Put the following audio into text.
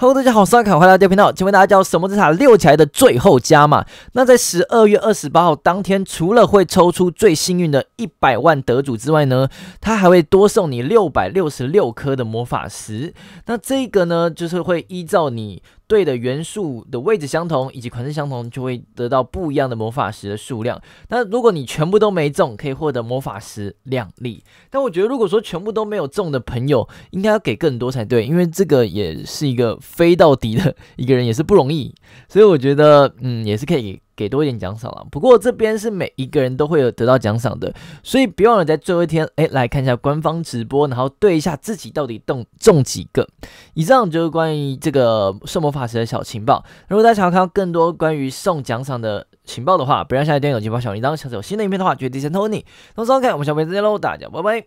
Hello，大家好，我是阿凯，欢迎来到我频道。请问大家叫什么？这塔六起来的最后加码，那在十二月二十八号当天，除了会抽出最幸运的一百万得主之外呢，它还会多送你六百六十六颗的魔法石。那这个呢，就是会依照你。对的元素的位置相同以及款式相同，就会得到不一样的魔法石的数量。那如果你全部都没中，可以获得魔法石两粒。但我觉得，如果说全部都没有中的朋友，应该要给更多才对，因为这个也是一个飞到底的 一个人也是不容易，所以我觉得，嗯，也是可以。给多一点奖赏了，不过这边是每一个人都会有得到奖赏的，所以别忘了在最后一天，哎，来看一下官方直播，然后对一下自己到底中中几个。以上就是关于这个送魔法师的小情报。如果大家想要看到更多关于送奖赏的情报的话，不要下一点有情报小铃铛。下次有新的影片的话，绝对先偷你。同时，OK，我们下回再见喽，大家拜拜。